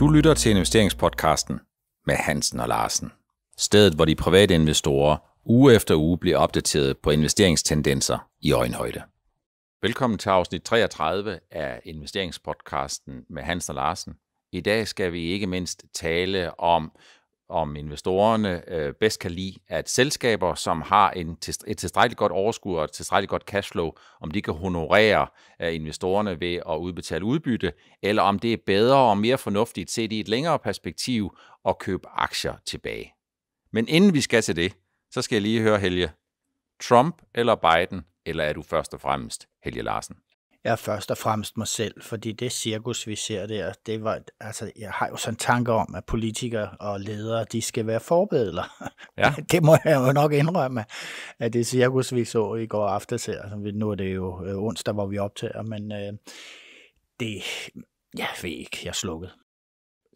Du lytter til investeringspodcasten med Hansen og Larsen. Stedet, hvor de private investorer uge efter uge bliver opdateret på investeringstendenser i øjenhøjde. Velkommen til afsnit 33 af investeringspodcasten med Hansen og Larsen. I dag skal vi ikke mindst tale om, om investorerne øh, bedst kan lide, at selskaber, som har en, et tilstrækkeligt godt overskud og et tilstrækkeligt godt cashflow, om de kan honorere øh, investorerne ved at udbetale udbytte, eller om det er bedre og mere fornuftigt set i et længere perspektiv at købe aktier tilbage. Men inden vi skal til det, så skal jeg lige høre Helge. Trump eller Biden, eller er du først og fremmest Helge Larsen? jeg er først og fremmest mig selv, fordi det cirkus, vi ser der, det var, altså, jeg har jo sådan en tanke om, at politikere og ledere, de skal være forbedler. Ja. det må jeg jo nok indrømme, at det cirkus, vi så i går aftes her, altså, nu er det jo øh, onsdag, hvor vi optager, men øh, det, jeg ved ikke, jeg slukket.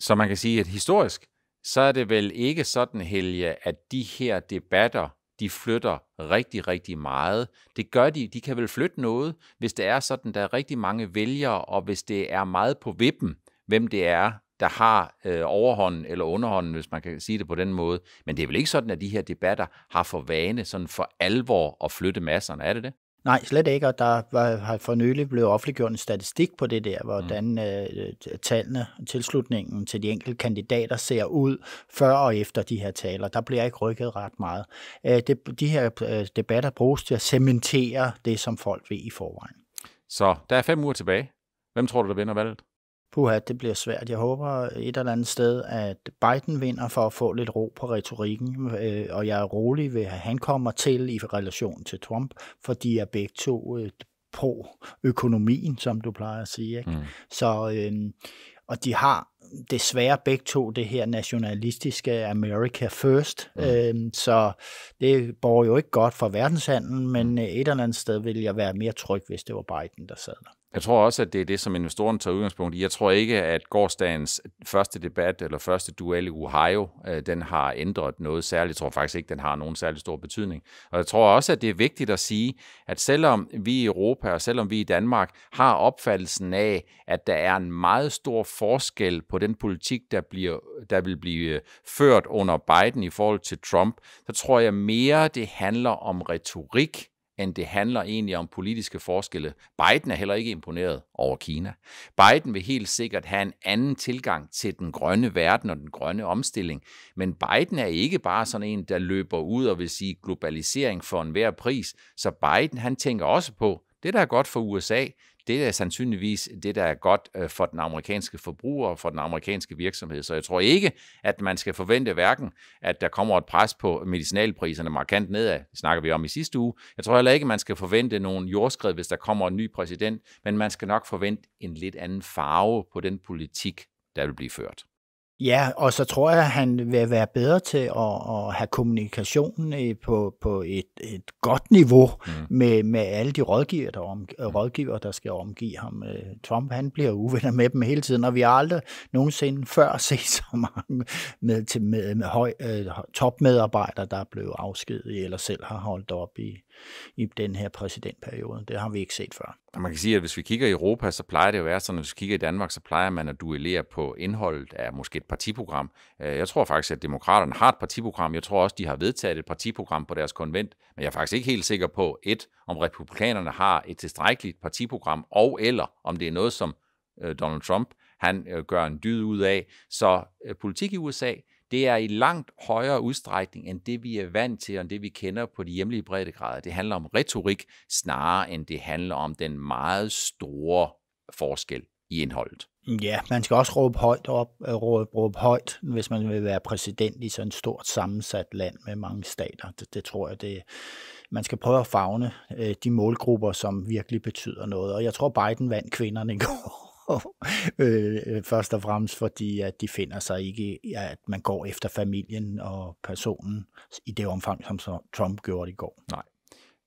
Så man kan sige, at historisk, så er det vel ikke sådan, Helge, at de her debatter de flytter rigtig, rigtig meget. Det gør de. De kan vel flytte noget, hvis det er sådan, der er rigtig mange vælgere, og hvis det er meget på vippen, hvem det er, der har øh, overhånden eller underhånden, hvis man kan sige det på den måde. Men det er vel ikke sådan, at de her debatter har for vane sådan for alvor at flytte masserne, er det det? Nej, slet ikke, og der var, har for nylig blevet offentliggjort en statistik på det der, hvordan mm. øh, tallene og tilslutningen til de enkelte kandidater ser ud før og efter de her taler. Der bliver ikke rykket ret meget. Øh, det, de her øh, debatter bruges til at cementere det, som folk ved i forvejen. Så der er fem uger tilbage. Hvem tror du, der vinder valget? puha, det bliver svært. Jeg håber et eller andet sted, at Biden vinder for at få lidt ro på retorikken, øh, og jeg er rolig ved, at han kommer til i relation til Trump, fordi er begge to øh, på økonomien, som du plejer at sige. Ikke? Mm. Så, øh, og de har desværre begge to det her nationalistiske America First, mm. øh, så det borger jo ikke godt for verdenshandlen, men mm. et eller andet sted ville jeg være mere tryg, hvis det var Biden, der sad der. Jeg tror også, at det er det, som investorerne tager udgangspunkt i. Jeg tror ikke, at gårdsdagens første debat eller første duel i Ohio, øh, den har ændret noget særligt. Jeg tror faktisk ikke, den har nogen særlig stor betydning. Og jeg tror også, at det er vigtigt at sige, at selvom vi i Europa og selvom vi i Danmark har opfattelsen af, at der er en meget stor forskel på den politik, der, bliver, der vil blive øh, ført under Biden i forhold til Trump, så tror jeg mere, det handler om retorik, end det handler egentlig om politiske forskelle. Biden er heller ikke imponeret over Kina. Biden vil helt sikkert have en anden tilgang til den grønne verden og den grønne omstilling, men Biden er ikke bare sådan en, der løber ud og vil sige globalisering for enhver pris, så Biden han tænker også på, det der er godt for USA, det er sandsynligvis det, der er godt øh, for den amerikanske forbruger og for den amerikanske virksomhed. Så jeg tror ikke, at man skal forvente hverken, at der kommer et pres på medicinalpriserne markant nedad, det snakker vi om i sidste uge. Jeg tror heller ikke, at man skal forvente nogen jordskred, hvis der kommer en ny præsident, men man skal nok forvente en lidt anden farve på den politik, der vil blive ført. Ja, og så tror jeg, at han vil være bedre til at, at have kommunikationen øh, på, på et, et godt niveau mm. med, med alle de rådgiver der, om, mm. rådgiver, der skal omgive ham. Øh, Trump han bliver uvenner med dem hele tiden, og vi har aldrig nogensinde før set så mange med, til, med, med høj, øh, topmedarbejdere, der er blevet afskediget eller selv har holdt op i, i den her præsidentperiode. Det har vi ikke set før. Og man kan sige, at hvis vi kigger i Europa, så plejer det jo at være sådan, at hvis vi kigger i Danmark, så plejer man at duellere på indholdet af måske et partiprogram. Øh, jeg tror faktisk, at demokraterne har et partiprogram. Jeg tror også, de har vedtaget et partiprogram på deres konvent. Men jeg er faktisk ikke helt sikker på, et, om republikanerne har et tilstrækkeligt partiprogram, og eller om det er noget, som øh, Donald Trump han øh, gør en dyd ud af. Så politik i USA det er i langt højere udstrækning end det, vi er vant til, og det, vi kender på de hjemlige breddegrader. Det handler om retorik, snarere end det handler om den meget store forskel i indholdet. Ja, man skal også råbe højt op, øh, råbe, råbe højt, hvis man vil være præsident i sådan et stort sammensat land med mange stater. Det, det tror jeg, det man skal prøve at fagne øh, de målgrupper, som virkelig betyder noget. Og jeg tror, Biden vandt kvinderne i går øh, først og fremmest fordi, at de finder sig ikke, at man går efter familien og personen i det omfang, som Trump gjorde i går. Nej.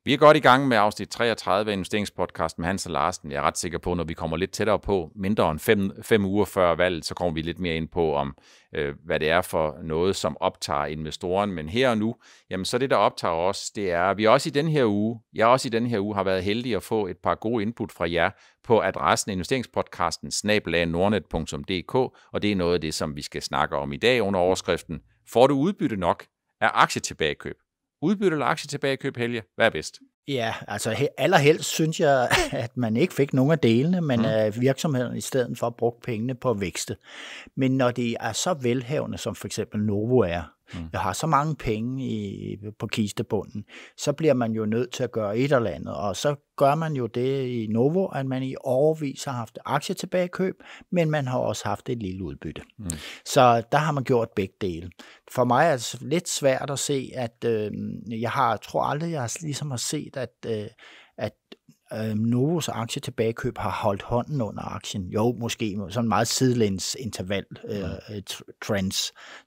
Vi er godt i gang med afsnit 33 af investeringspodcasten med Hans og Larsen. Jeg er ret sikker på, når vi kommer lidt tættere på, mindre end fem, fem uger før valget, så kommer vi lidt mere ind på, om øh, hvad det er for noget, som optager investoren. Men her og nu, jamen så det, der optager os, det er, at vi også i den her uge, jeg også i den her uge har været heldig at få et par gode input fra jer på adressen investeringspodcasten snabelagnordnet.dk, og det er noget af det, som vi skal snakke om i dag under overskriften, får du udbytte nok af aktietilbagekøb? Udbytte eller aktie tilbage i køb helge? Hvad er bedst? Ja, altså allerhelst synes jeg, at man ikke fik nogen af delene, men mm. virksomheden i stedet for brugte pengene på at vækste. Men når de er så velhavende, som for eksempel Novo er, mm. og har så mange penge i, på kistebunden, så bliver man jo nødt til at gøre et eller andet. Og så gør man jo det i Novo, at man i overvis har haft aktier tilbagekøb, men man har også haft et lille udbytte. Mm. Så der har man gjort begge dele. For mig er det lidt svært at se, at øh, jeg har, tror aldrig, jeg har, ligesom har set, at, øh, at øh, Novos aktietilbagekøb har holdt hånden under aktien. Jo, måske sådan meget sidelæns interval øh, øh trends,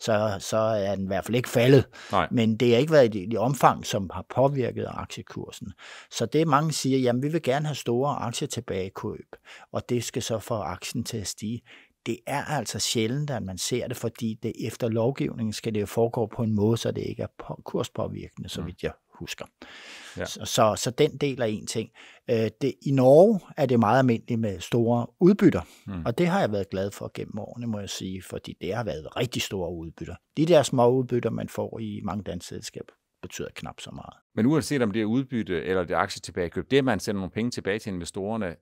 så, så er den i hvert fald ikke faldet. Nej. Men det har ikke været i i omfang, som har påvirket aktiekursen. Så det mange siger, jamen vi vil gerne have store aktietilbagekøb, og det skal så få aktien til at stige det er altså sjældent, at man ser det, fordi det efter lovgivningen skal det jo foregå på en måde, så det ikke er kurspåvirkende, så mm. vidt jeg husker. Ja. Så, så, så den del er en ting. Øh, det, I Norge er det meget almindeligt med store udbytter, mm. og det har jeg været glad for gennem årene, må jeg sige, fordi det har været rigtig store udbytter. De der små udbytter, man får i mange selskaber, betyder knap så meget. Men uanset om det er udbytte eller det er aktietilbagekøb, det er, at man sender nogle penge tilbage til investorerne,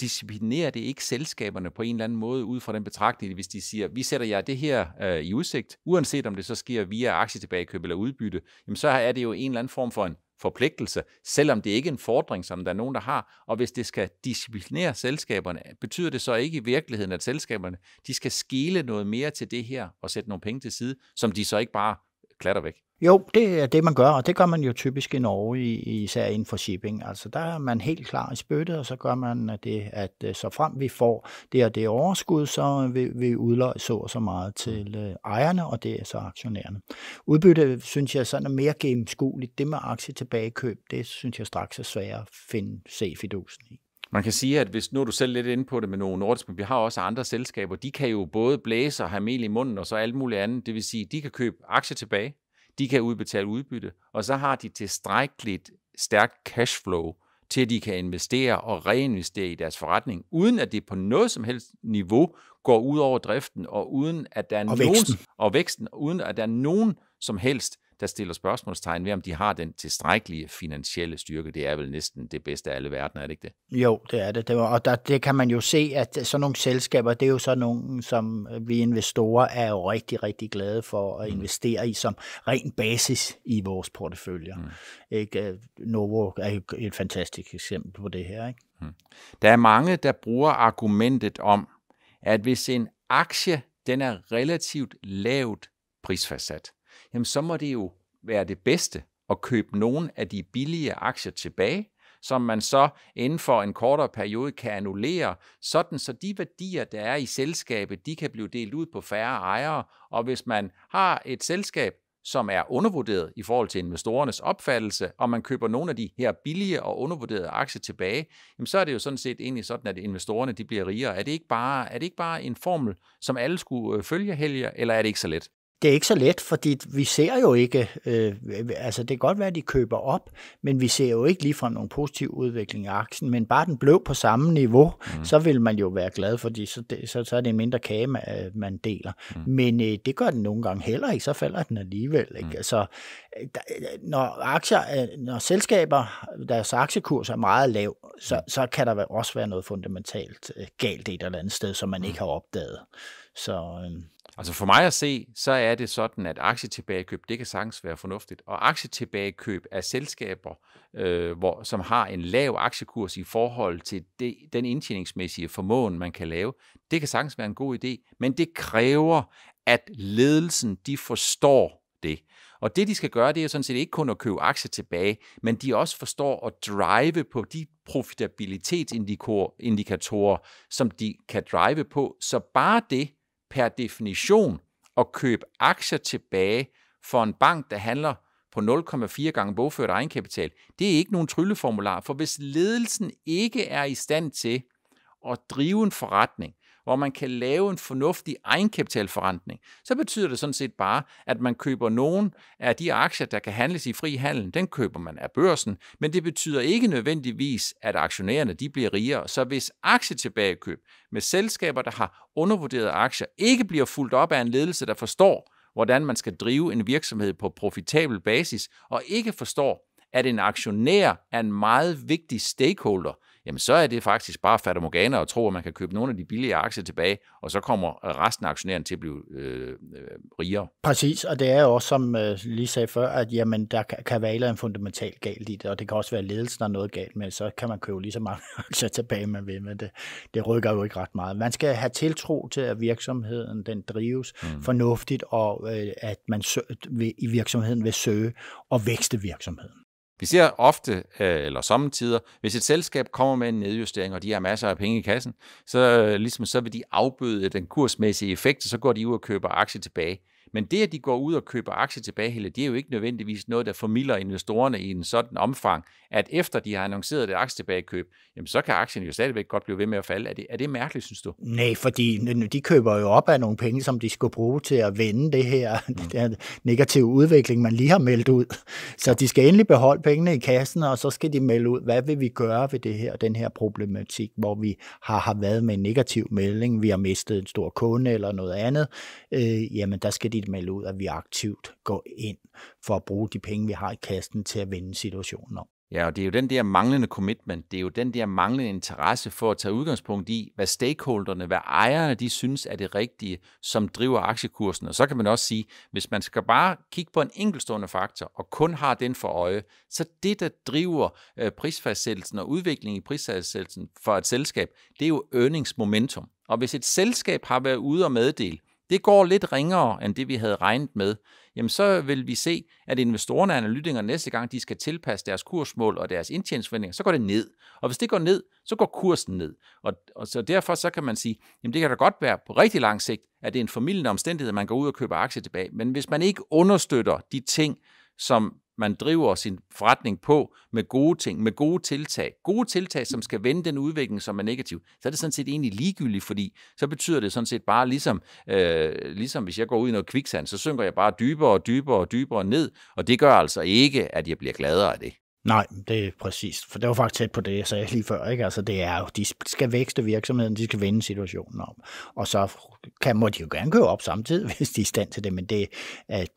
disciplinerer det ikke selskaberne på en eller anden måde ud fra den betragtning, hvis de siger, vi sætter jer det her øh, i udsigt, uanset om det så sker via aktietilbagekøb eller udbytte, jamen så er det jo en eller anden form for en forpligtelse, selvom det ikke er en fordring, som der er nogen, der har. Og hvis det skal disciplinere selskaberne, betyder det så ikke i virkeligheden, at selskaberne de skal skele noget mere til det her og sætte nogle penge til side, som de så ikke bare klatter væk? Jo, det er det, man gør, og det gør man jo typisk i Norge, især inden for shipping. Altså, der er man helt klar i spyttet, og så gør man øh, det, at øh, så frem vi får det og det overskud, så vil vi udløje så og så meget mm. til øh, ejerne, og det er så aktionærerne. Udbytte, synes jeg, sådan er mere gennemskueligt. Det med aktie tilbagekøb, det synes jeg straks er svært at finde se i. Man kan sige, at hvis nu er du selv lidt inde på det med nogle nordiske, men vi har også andre selskaber, de kan jo både blæse og have mel i munden og så alt muligt andet. Det vil sige, de kan købe aktier tilbage, de kan udbetale udbytte, og så har de tilstrækkeligt stærkt cashflow, til at de kan investere og reinvestere i deres forretning, uden at det på noget som helst niveau går ud over driften, og uden at der er og nogen, væksten. og væksten, uden at der er nogen som helst der stiller spørgsmålstegn ved, om de har den tilstrækkelige finansielle styrke. Det er vel næsten det bedste af alle verdener, er det ikke det? Jo, det er det. det var, og der, det kan man jo se, at sådan nogle selskaber, det er jo sådan nogle, som øh, vi investorer er jo rigtig, rigtig glade for at mm. investere i som ren basis i vores porteføljer. Mm. Ikke? Øh, Novo er et fantastisk eksempel på det her. Ikke? Mm. Der er mange, der bruger argumentet om, at hvis en aktie den er relativt lavt prisfastsat, jamen så må det jo være det bedste at købe nogle af de billige aktier tilbage, som man så inden for en kortere periode kan annullere, sådan så de værdier, der er i selskabet, de kan blive delt ud på færre ejere. Og hvis man har et selskab, som er undervurderet i forhold til investorernes opfattelse, og man køber nogle af de her billige og undervurderede aktier tilbage, jamen så er det jo sådan set egentlig sådan, at investorerne de bliver rigere. Er det ikke bare, er det ikke bare en formel, som alle skulle øh, følge, Helge, eller er det ikke så let? det er ikke så let, fordi vi ser jo ikke, øh, altså det kan godt være, at de køber op, men vi ser jo ikke ligefrem nogen positiv udvikling i aktien, men bare den blev på samme niveau, mm. så vil man jo være glad, fordi så, det, så, så er det en mindre kage, man, øh, man deler. Mm. Men øh, det gør den nogle gange heller ikke, så falder den alligevel. Ikke? Mm. Altså, der, når, aktier, øh, når selskaber, deres aktiekurs er meget lav, så, mm. så kan der også være noget fundamentalt øh, galt et eller andet sted, som man mm. ikke har opdaget. Så... Øh, Altså for mig at se, så er det sådan, at aktietilbagekøb, det kan sagtens være fornuftigt. Og aktietilbagekøb af selskaber, øh, hvor, som har en lav aktiekurs i forhold til det, den indtjeningsmæssige formåen, man kan lave, det kan sagtens være en god idé. Men det kræver, at ledelsen de forstår det. Og det, de skal gøre, det er sådan set ikke kun at købe aktier tilbage, men de også forstår at drive på de profitabilitetsindikatorer, som de kan drive på. Så bare det, per definition at købe aktier tilbage for en bank, der handler på 0,4 gange bogført egenkapital. Det er ikke nogen trylleformular, for hvis ledelsen ikke er i stand til at drive en forretning, hvor man kan lave en fornuftig egenkapitalforrentning, så betyder det sådan set bare, at man køber nogen af de aktier, der kan handles i fri handel, den køber man af børsen, men det betyder ikke nødvendigvis, at aktionærerne de bliver rigere. Så hvis aktietilbagekøb med selskaber, der har undervurderede aktier, ikke bliver fuldt op af en ledelse, der forstår, hvordan man skal drive en virksomhed på profitabel basis, og ikke forstår, at en aktionær er en meget vigtig stakeholder jamen så er det faktisk bare Fata Morgana og tro, at man kan købe nogle af de billige aktier tilbage, og så kommer øh, resten af aktionæren til at blive øh, øh, rigere. Præcis, og det er jo også, som øh, lige sagde før, at jamen, der kan være en fundamental galt i det, og det kan også være ledelsen, der er noget galt med, så kan man købe lige så mange aktier tilbage, man vil, men det, det rykker jo ikke ret meget. Man skal have tiltro til, at virksomheden den drives mm. fornuftigt, og øh, at man sø- i virksomheden vil søge og vækste virksomheden. Vi ser ofte, øh, eller sommetider, hvis et selskab kommer med en nedjustering, og de har masser af penge i kassen, så, øh, ligesom, så vil de afbøde den kursmæssige effekt, og så går de ud og køber aktier tilbage. Men det, at de går ud og køber aktier tilbage hele, det er jo ikke nødvendigvis noget, der formiller investorerne i en sådan omfang, at efter de har annonceret det aktietilbagekøb, jamen så kan aktien jo stadigvæk godt blive ved med at falde. Er det, er det mærkeligt, synes du? Nej, fordi de køber jo op af nogle penge, som de skulle bruge til at vende det her, mm. det her negative udvikling, man lige har meldt ud. Så de skal endelig beholde pengene i kassen, og så skal de melde ud, hvad vil vi gøre ved det her, den her problematik, hvor vi har, har været med en negativ melding, vi har mistet en stor kunde eller noget andet. Øh, jamen, der skal de tidligt melde ud, at vi aktivt går ind for at bruge de penge, vi har i kassen til at vende situationen om. Ja, og det er jo den der manglende commitment, det er jo den der manglende interesse for at tage udgangspunkt i, hvad stakeholderne, hvad ejerne, de synes er det rigtige, som driver aktiekursen. Og så kan man også sige, hvis man skal bare kigge på en enkeltstående faktor, og kun har den for øje, så det, der driver øh, prisfastsættelsen og udviklingen i prisfastsættelsen for et selskab, det er jo earnings momentum. Og hvis et selskab har været ude og meddele, det går lidt ringere end det, vi havde regnet med, jamen så vil vi se, at investorerne og analytikerne næste gang, de skal tilpasse deres kursmål og deres indtjeningsforventninger, så går det ned. Og hvis det går ned, så går kursen ned. Og, og så derfor så kan man sige, jamen det kan da godt være på rigtig lang sigt, at det er en formidlende omstændighed, at man går ud og køber aktier tilbage. Men hvis man ikke understøtter de ting, som man driver sin forretning på med gode ting, med gode tiltag, gode tiltag, som skal vende den udvikling, som er negativ, så er det sådan set egentlig ligegyldigt, fordi så betyder det sådan set bare ligesom, øh, ligesom hvis jeg går ud i noget kviksand, så synker jeg bare dybere og dybere og dybere ned, og det gør altså ikke, at jeg bliver gladere af det. Nej, det er præcis. For det var faktisk tæt på det, jeg sagde lige før. Ikke? Altså, det er jo, de skal vækste virksomheden, de skal vende situationen om. Og så kan, må de jo gerne købe op samtidig, hvis de er i stand til det, men det,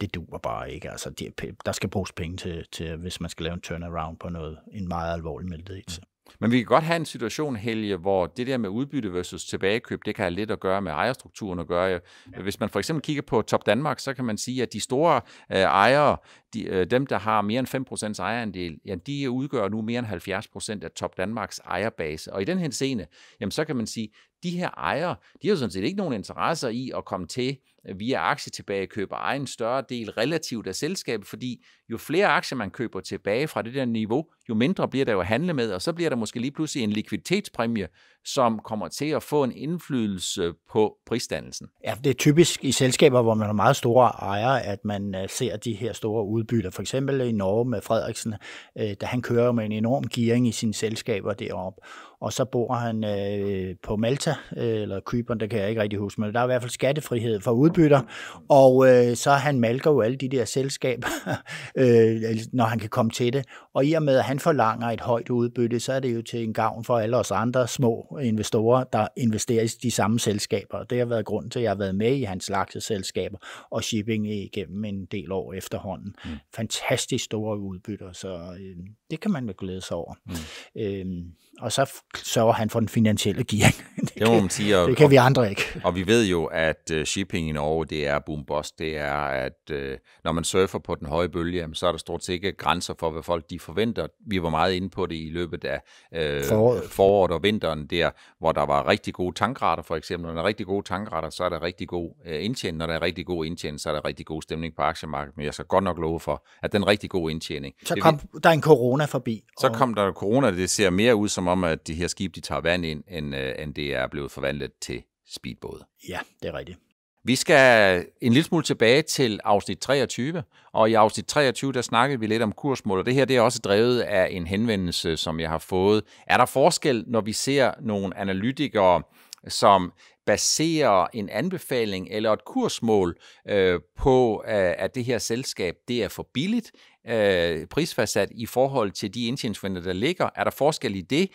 det duer bare ikke. Altså, de, der skal bruges penge til, til, hvis man skal lave en turnaround på noget, en meget alvorlig meddelelse. Mm. Men vi kan godt have en situation, Helge, hvor det der med udbytte versus tilbagekøb, det kan have lidt at gøre med ejerstrukturen at gøre. Hvis man for eksempel kigger på Top Danmark, så kan man sige, at de store øh, ejere, de, øh, dem, der har mere end 5% ejerandel, ja, de udgør nu mere end 70% af Top Danmarks ejerbase. Og i den her scene, jamen, så kan man sige, de her ejere, de har jo sådan set ikke nogen interesser i at komme til øh, via aktie tilbage eje egen større del relativt af selskabet, fordi jo flere aktier man køber tilbage fra det der niveau, jo mindre bliver der jo at handle med, og så bliver der måske lige pludselig en likviditetspræmie, som kommer til at få en indflydelse på prisdannelsen. Ja, det er typisk i selskaber, hvor man har meget store ejere, at man øh, ser de her store ud, udbytter. For eksempel i Norge med Frederiksen, øh, da han kører med en enorm gearing i sine selskaber deroppe og så bor han øh, på Malta, øh, eller Kyberen, der kan jeg ikke rigtig huske, men der er i hvert fald skattefrihed for udbytter, og øh, så han malker jo alle de der selskaber, øh, altså, når han kan komme til det, og i og med, at han forlanger et højt udbytte, så er det jo til en gavn for alle os andre små investorer, der investerer i de samme selskaber, og det har været grund til, at jeg har været med i hans selskaber og shipping igennem en del år efterhånden. Mm. Fantastisk store udbytter, så øh, det kan man jo glæde sig over. Mm. Øh, og så sørger han for den finansielle gearing. det, det, må man sige, og, det kan vi andre ikke. Og vi ved jo, at øh, shipping i Norge, det er boom bust. Det er, at øh, når man surfer på den høje bølge, jamen, så er der stort set ikke grænser for, hvad folk de forventer. Vi var meget inde på det i løbet af øh, foråret. foråret og vinteren der, hvor der var rigtig gode tankrater for eksempel. Når der er rigtig gode tankrater, så er der rigtig god øh, indtjening. Når der er rigtig god indtjening, så er der rigtig god stemning på aktiemarkedet. Men jeg skal godt nok love for, at den rigtig god indtjening... Så kom det, der en corona forbi. Så og... kom der corona, det ser mere ud som om, at de her skib, de tager vand ind, end, øh, end det er blevet forvandlet til speedbåde. Ja, det er rigtigt. Vi skal en lille smule tilbage til afsnit 23, og i afsnit 23, der snakkede vi lidt om kursmål, og det her det er også drevet af en henvendelse, som jeg har fået. Er der forskel, når vi ser nogle analytikere, som baserer en anbefaling eller et kursmål øh, på, øh, at det her selskab det er for billigt øh, prisfastsat i forhold til de indtjeningsforventninger, der ligger? Er der forskel i det,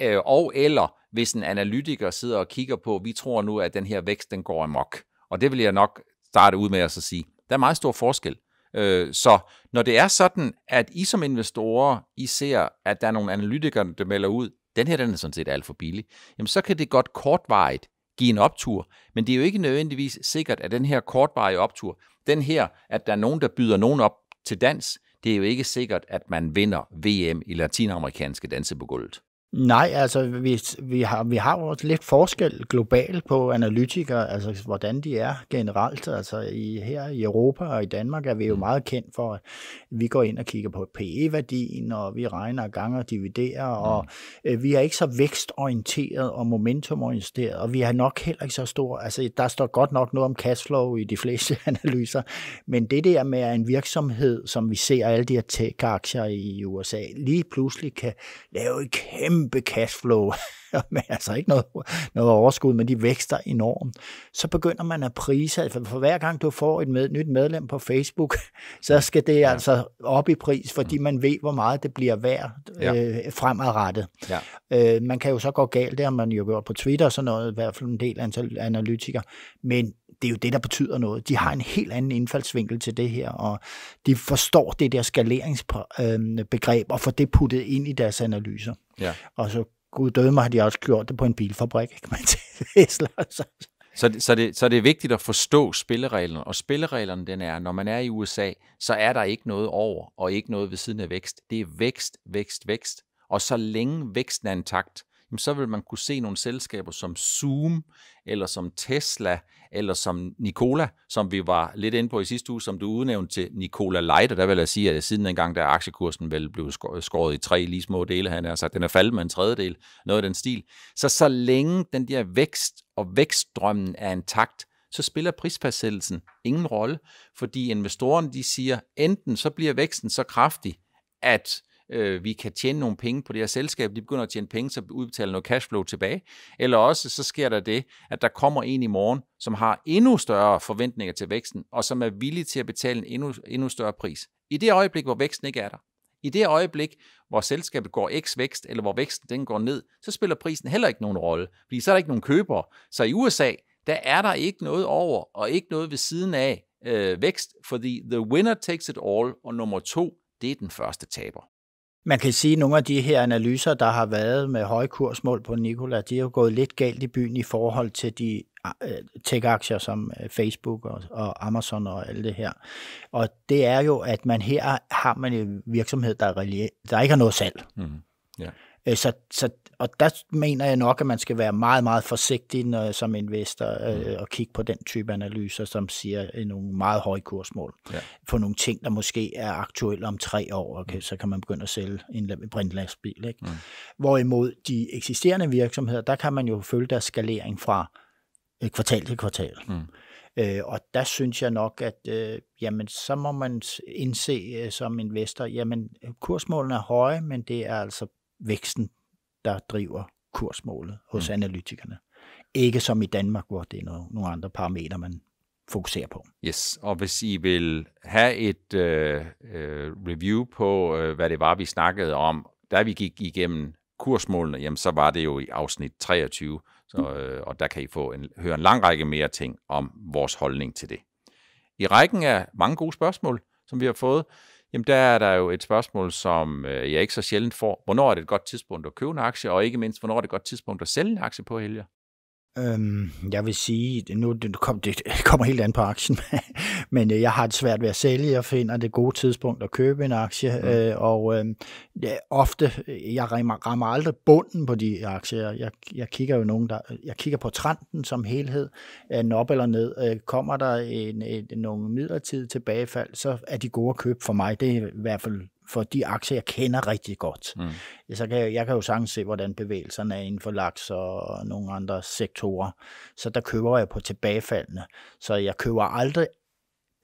øh, og eller hvis en analytiker sidder og kigger på, vi tror nu, at den her vækst, den går amok. Og det vil jeg nok starte ud med at så sige. Der er meget stor forskel. Øh, så når det er sådan, at I som investorer, I ser, at der er nogle analytikere, der melder ud, den her den er sådan set alt for billig, jamen så kan det godt kortvarigt give en optur. Men det er jo ikke nødvendigvis sikkert, at den her kortvarige optur, den her, at der er nogen, der byder nogen op til dans, det er jo ikke sikkert, at man vinder VM i latinamerikanske danse på gulvet. Nej, altså vi, vi, har, vi har jo lidt forskel globalt på analytikere, altså hvordan de er generelt. Altså i, her i Europa og i Danmark er vi jo mm. meget kendt for, at vi går ind og kigger på PE-værdien, og vi regner gange og dividerer, mm. og øh, vi er ikke så vækstorienteret og momentumorienteret, og vi har nok heller ikke så stor, altså der står godt nok noget om cashflow i de fleste analyser, men det der med, at en virksomhed, som vi ser alle de her tech-aktier i USA, lige pludselig kan lave et kæmpe kæmpe cashflow, men altså ikke noget, noget overskud, men de vækster enormt, så begynder man at prise, for, for hver gang du får et med, nyt medlem på Facebook, så skal det ja. altså op i pris, fordi mm. man ved, hvor meget det bliver værd ja. øh, fremadrettet. Ja. Øh, man kan jo så gå galt, det har man jo gjort på Twitter og sådan noget, i hvert fald en del antal analytikere, men det er jo det, der betyder noget. De har en helt anden indfaldsvinkel til det her, og de forstår det der skaleringsbegreb og får det puttet ind i deres analyser. Ja. Og så, gud døde mig, har de også gjort det på en bilfabrik, ikke? Man Tesla, så, så det, så, det, så det er vigtigt at forstå spillereglerne, og spillereglerne den er, når man er i USA, så er der ikke noget over og ikke noget ved siden af vækst. Det er vækst, vækst, vækst. Og så længe væksten er intakt, jamen så vil man kunne se nogle selskaber som Zoom, eller som Tesla, eller som Nikola, som vi var lidt inde på i sidste uge, som du udnævnte til Nikola Light, og der vil jeg sige, at siden dengang, der aktiekursen vel blev skåret i tre lige små dele, han har sagt, den er faldet med en tredjedel, noget af den stil. Så så længe den der vækst og vækstdrømmen er intakt, så spiller prisfastsættelsen ingen rolle, fordi investorerne de siger, enten så bliver væksten så kraftig, at øh, vi kan tjene nogle penge på det her selskab, de begynder at tjene penge, så udbetaler noget cashflow tilbage. Eller også så sker der det, at der kommer en i morgen, som har endnu større forventninger til væksten, og som er villig til at betale en endnu, endnu større pris. I det øjeblik, hvor væksten ikke er der, i det øjeblik, hvor selskabet går x vækst, eller hvor væksten den går ned, så spiller prisen heller ikke nogen rolle, fordi så er der ikke nogen købere. Så i USA, der er der ikke noget over, og ikke noget ved siden af øh, vækst, fordi the winner takes it all, og nummer to, det er den første taber. Man kan sige, at nogle af de her analyser, der har været med høje kursmål på Nikola, de har gået lidt galt i byen i forhold til de øh, tech-aktier som øh, Facebook og, Amazon og alt det her. Og det er jo, at man her har man en virksomhed, der, er, der ikke har noget salg. Mm-hmm. Yeah. Øh, så, så, og der mener jeg nok, at man skal være meget, meget forsigtig når, som investor øh, mm. og kigge på den type analyser, som siger øh, nogle meget høje kursmål. Ja. for nogle ting, der måske er aktuelle om tre år, okay, mm. så kan man begynde at sælge en brintlastbil. Ikke? Mm. Hvorimod de eksisterende virksomheder, der kan man jo følge deres skalering fra øh, kvartal til kvartal. Mm. Øh, og der synes jeg nok, at øh, jamen, så må man indse øh, som investor, jamen kursmålene er høje, men det er altså væksten, der driver kursmålet hos mm. analytikerne. Ikke som i Danmark, hvor det er noget, nogle andre parametre, man fokuserer på. Yes, og hvis I vil have et øh, øh review på, øh, hvad det var, vi snakkede om, da vi gik igennem kursmålene, jamen så var det jo i afsnit 23, så, mm. øh, og der kan I få en, høre en lang række mere ting om vores holdning til det. I rækken af mange gode spørgsmål, som vi har fået, Jamen der er der jo et spørgsmål, som øh, jeg ikke så sjældent får. Hvornår er det et godt tidspunkt at købe en aktie, og ikke mindst, hvornår er det et godt tidspunkt at sælge en aktie på, Helge? Øhm, jeg vil sige, nu det kom, det kommer helt an på aktien, men øh, jeg har det svært ved at sælge. Jeg finder det gode tidspunkt at købe en aktie, mm. øh, og øh, ofte, jeg rammer, rammer aldrig bunden på de aktier. Jeg, jeg kigger jo nogen, der, jeg kigger på trenden som helhed, den øh, op eller ned. Øh, kommer der en, en, nogle midlertidige tilbagefald, så er de gode at købe for mig. Det er i hvert fald for de aktier, jeg kender rigtig godt. Mm. Så kan jeg, jeg kan jo sagtens se, hvordan bevægelserne er inden for laks og nogle andre sektorer. Så der køber jeg på tilbagefaldene. Så jeg køber aldrig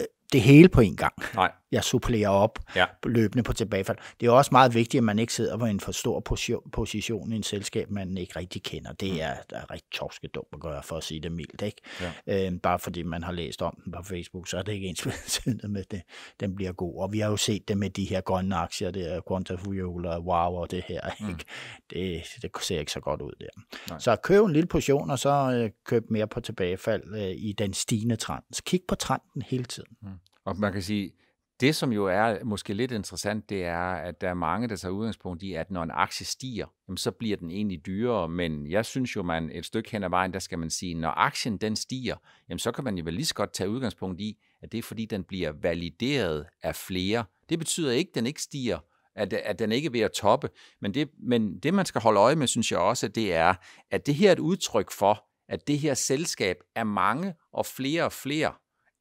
øh, det hele på en gang. Nej jeg supplerer op ja. løbende på tilbagefald. Det er også meget vigtigt, at man ikke sidder på en for stor position i en selskab, man ikke rigtig kender. Det mm. er, der er rigtig dumt at gøre, for at sige det mildt. Ikke? Ja. Øhm, bare fordi man har læst om den på Facebook, så er det ikke ens med, med det, den bliver god. Og vi har jo set det med de her grønne aktier, det er Quantafuel og Wow og det her. Ikke? Mm. Det, det ser ikke så godt ud der. Nej. Så køb en lille portion, og så øh, køb mere på tilbagefald øh, i den stigende trend. Så kig på trenden hele tiden. Mm. Og man kan sige, det, som jo er måske lidt interessant, det er, at der er mange, der tager udgangspunkt i, at når en aktie stiger, jamen, så bliver den egentlig dyrere, men jeg synes jo, man et stykke hen ad vejen, der skal man sige, når aktien den stiger, jamen, så kan man jo vel lige så godt tage udgangspunkt i, at det er fordi, den bliver valideret af flere. Det betyder ikke, at den ikke stiger, at, at den ikke er ved at toppe, men det, men det, man skal holde øje med, synes jeg også, det er, at det her er et udtryk for, at det her selskab er mange og flere og flere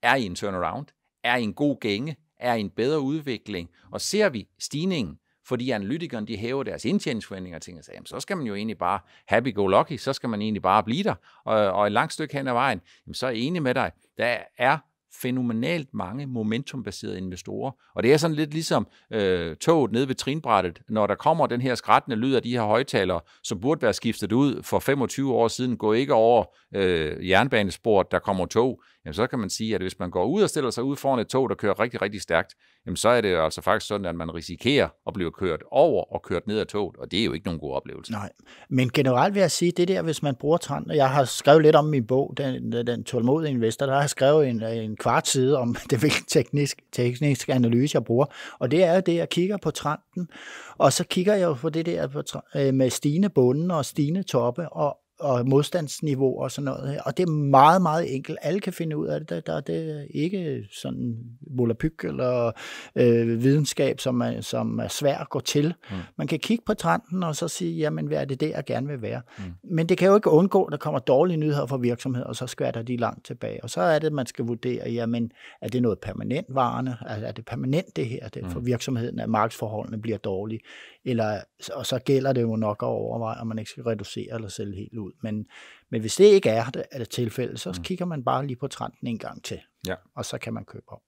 er i en turnaround, er i en god gænge, er en bedre udvikling, og ser vi stigningen, fordi analytikerne de hæver deres indtjeningsforventninger og tænker sig, jamen, så skal man jo egentlig bare happy-go-lucky, så skal man egentlig bare blive der, og, og et langt stykke hen ad vejen, jamen, så er jeg enig med dig, der er fænomenalt mange momentumbaserede investorer. Og det er sådan lidt ligesom øh, toget nede ved trinbrættet, når der kommer den her skrættende lyd af de her højtalere, som burde være skiftet ud for 25 år siden, gå ikke over øh, jernbanesporet, der kommer tog jamen så kan man sige, at hvis man går ud og stiller sig ud foran et tog, der kører rigtig, rigtig stærkt, jamen så er det jo altså faktisk sådan, at man risikerer at blive kørt over og kørt ned af toget, og det er jo ikke nogen god oplevelse. Nej, men generelt vil jeg sige, det der, hvis man bruger trend, jeg har skrevet lidt om min bog, den, den tålmodige investor, der har jeg skrevet en, en kvart side om det, hvilken teknisk, teknisk analyse jeg bruger, og det er jo det, jeg kigger på trenden, og så kigger jeg jo på det der øh, med stigende bunden og stigende toppe, og, og modstandsniveau og sådan noget. Og det er meget, meget enkelt. Alle kan finde ud af det. Der, der det er ikke sådan volapyk eller øh, videnskab, som er, som er svært at gå til. Mm. Man kan kigge på trenden og så sige, jamen hvad er det, det jeg gerne vil være? Mm. Men det kan jo ikke undgå, at der kommer dårlige nyheder fra virksomheder, og så skvatter de langt tilbage. Og så er det, at man skal vurdere, jamen er det noget permanent varende? Er, er det permanent det her? Det, for mm. virksomheden, at markedsforholdene bliver dårlige? eller, og så gælder det jo nok at overveje, om man ikke skal reducere eller sælge helt ud. Men, men hvis det ikke er det, er det tilfælde, så mm. kigger man bare lige på trenden en gang til, ja. og så kan man købe op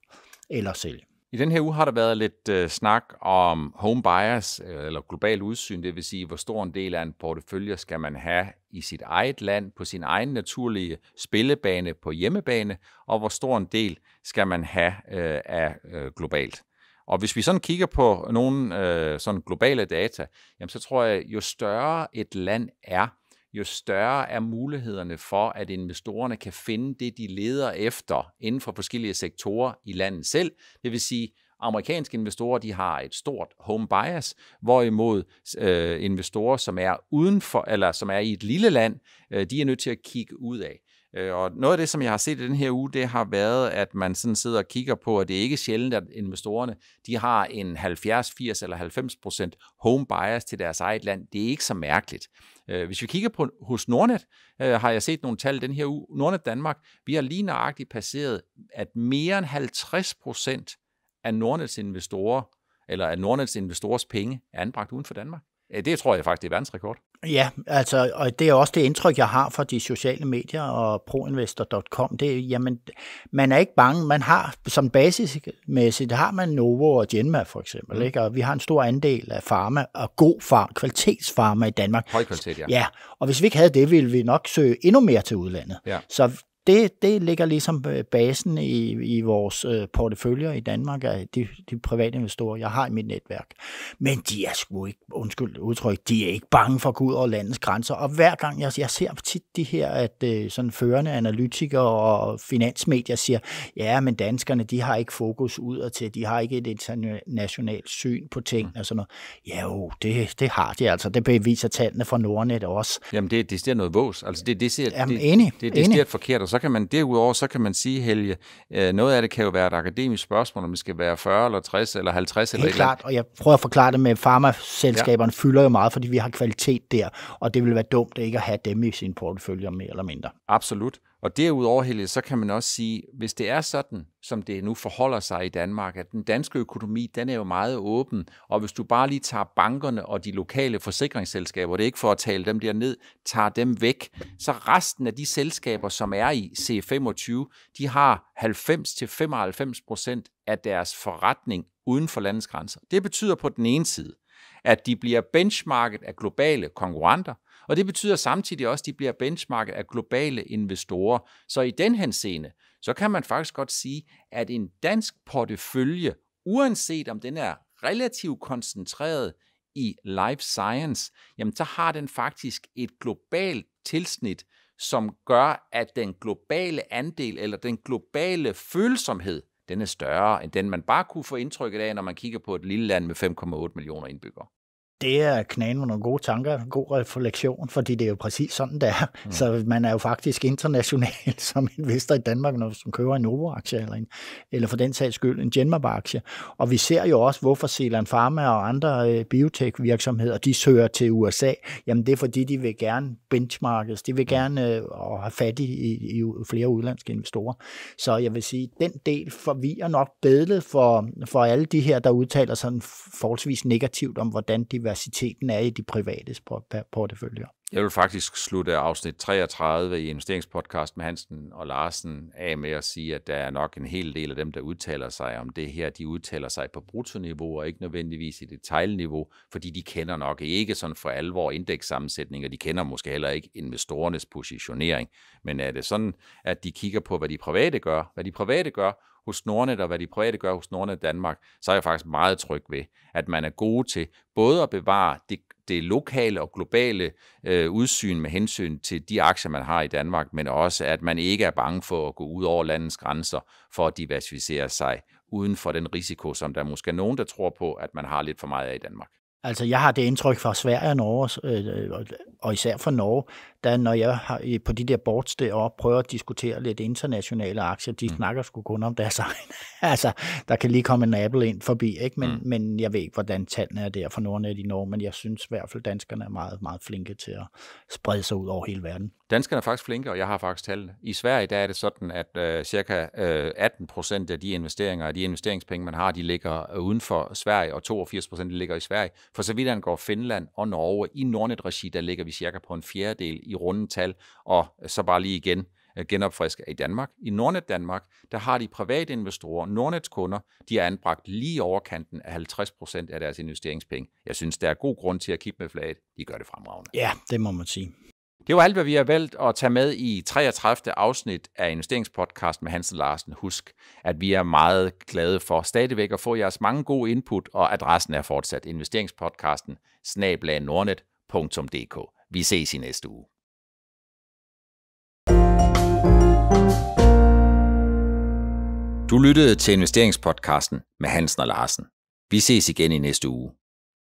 eller sælge. I den her uge har der været lidt øh, snak om home bias, øh, eller global udsyn, det vil sige, hvor stor en del af en portefølje skal man have i sit eget land, på sin egen naturlige spillebane på hjemmebane, og hvor stor en del skal man have øh, af øh, globalt. Og hvis vi sådan kigger på nogle øh, sådan globale data, jamen så tror jeg, jo større et land er, jo større er mulighederne for, at investorerne kan finde det, de leder efter inden for forskellige sektorer i landet selv. Det vil sige, amerikanske investorer de har et stort home bias, hvorimod øh, investorer, som er udenfor, eller som er i et lille land, øh, de er nødt til at kigge ud af. Øh, og noget af det, som jeg har set i den her uge, det har været, at man sådan sidder og kigger på, at det er ikke sjældent, at investorerne de har en 70, 80 eller 90 procent home bias til deres eget land. Det er ikke så mærkeligt. Øh, hvis vi kigger på hos Nordnet, øh, har jeg set nogle tal den her uge. Nordnet Danmark, vi har lige nøjagtigt passeret, at mere end 50 procent af Nordnets investorer, eller af Nordnets investorers penge, er anbragt uden for Danmark. Det tror jeg faktisk, det er verdensrekord. Ja, altså, og det er også det indtryk, jeg har fra de sociale medier og proinvestor.com. Det er, jamen, man er ikke bange. Man har, som basismæssigt, har man Novo og Genma for eksempel, mm. ikke? og vi har en stor andel af farma og god far, kvalitetsfarma i Danmark. Høj kvalitet, ja. Ja, og hvis vi ikke havde det, ville vi nok søge endnu mere til udlandet. Ja. Så det, det ligger ligesom øh, basen i, i vores øh, porteføljer i Danmark af de, de private investorer, jeg har i mit netværk. Men de er sgu ikke, undskyld udtryk, de er ikke bange for at gå ud over landets grænser. Og hver gang jeg, jeg ser tit de her, at øh, sådan førende analytikere og finansmedier siger, ja, men danskerne, de har ikke fokus ud til, de har ikke et internationalt syn på ting mm. og sådan noget. Ja, jo, det, det har de altså. Det beviser tallene fra Nordnet også. Jamen, det, det er noget vås. Altså, det, det ser, Jamen, enig, det, det, det enig. forkert, og så kan man derudover, så kan man sige, Helge, øh, noget af det kan jo være et akademisk spørgsmål, om det skal være 40 eller 60 eller 50 Helt eller Helt klart, og jeg prøver at forklare det med, at farmaselskaberne ja. fylder jo meget, fordi vi har kvalitet der, og det vil være dumt ikke at have dem i sin portefølje mere eller mindre. Absolut. Og derudover, Helge, så kan man også sige, hvis det er sådan, som det nu forholder sig i Danmark, at den danske økonomi, den er jo meget åben, og hvis du bare lige tager bankerne og de lokale forsikringsselskaber, det er ikke for at tale dem der ned, tager dem væk, så resten af de selskaber, som er i C25, de har 90-95 procent af deres forretning uden for landets grænser. Det betyder på den ene side, at de bliver benchmarket af globale konkurrenter, og det betyder samtidig også, at de bliver benchmarket af globale investorer. Så i den henseende, så kan man faktisk godt sige, at en dansk portefølje, uanset om den er relativt koncentreret i life science, jamen så har den faktisk et globalt tilsnit, som gør, at den globale andel eller den globale følsomhed, den er større end den, man bare kunne få indtrykket af, når man kigger på et lille land med 5,8 millioner indbyggere det er knagen med nogle gode tanker, god refleksion, fordi det er jo præcis sådan, det er. Mm. Så man er jo faktisk international som investor i Danmark, når man køber en Novo-aktie, eller, en, eller for den sags skyld en Genmab-aktie. Og vi ser jo også, hvorfor Zealand Pharma og andre øh, biotech-virksomheder, de søger til USA. Jamen det er fordi, de vil gerne benchmarkes, de vil mm. gerne øh, have fat i, i, i flere udlandske investorer. Så jeg vil sige, den del forvirrer nok bedlet for, for alle de her, der udtaler sådan forholdsvis negativt om, hvordan de diversiteten er i de private porteføljer. Jeg vil faktisk slutte afsnit 33 i investeringspodcast med Hansen og Larsen af med at sige, at der er nok en hel del af dem, der udtaler sig om det her. De udtaler sig på brutoniveau og ikke nødvendigvis i detaljniveau, fordi de kender nok ikke sådan for alvor og De kender måske heller ikke investorernes positionering. Men er det sådan, at de kigger på, hvad de private gør, hvad de private gør, hos Nordnet og hvad de private gør hos Nordnet Danmark, så er jeg faktisk meget tryg ved, at man er gode til både at bevare det, det lokale og globale øh, udsyn med hensyn til de aktier, man har i Danmark, men også at man ikke er bange for at gå ud over landets grænser for at diversificere sig uden for den risiko, som der måske er nogen, der tror på, at man har lidt for meget af i Danmark. Altså, jeg har det indtryk fra Sverige og Norge, øh, og især fra Norge, da når jeg har, på de der boards deroppe prøver at diskutere lidt internationale aktier, de mm. snakker sgu kun om deres egen. altså, der kan lige komme en Apple ind forbi, ikke? Men, mm. men jeg ved ikke, hvordan tallene er der for af i Norge, men jeg synes i hvert fald, danskerne er meget, meget flinke til at sprede sig ud over hele verden. Danskerne er faktisk flinke, og jeg har faktisk tallene. I Sverige der er det sådan, at øh, cirka øh, 18 procent af de investeringer, af de investeringspenge, man har, de ligger øh, uden for Sverige, og 82 procent ligger i Sverige. For så vidt angår Finland og Norge, i Nordnet-regi, der ligger vi cirka på en fjerdedel i runde tal, og så bare lige igen øh, genopfriske i Danmark. I Nordnet Danmark, der har de private investorer, Nordnets kunder, de er anbragt lige over kanten af 50 af deres investeringspenge. Jeg synes, der er god grund til at kigge med flaget. De gør det fremragende. Ja, det må man sige. Det var alt, hvad vi har valgt at tage med i 33. afsnit af investeringspodcast med Hansen Larsen. Husk, at vi er meget glade for stadigvæk at få jeres mange gode input, og adressen er fortsat investeringspodcasten snablagnordnet.dk. Vi ses i næste uge. Du lyttede til investeringspodcasten med Hansen og Larsen. Vi ses igen i næste uge.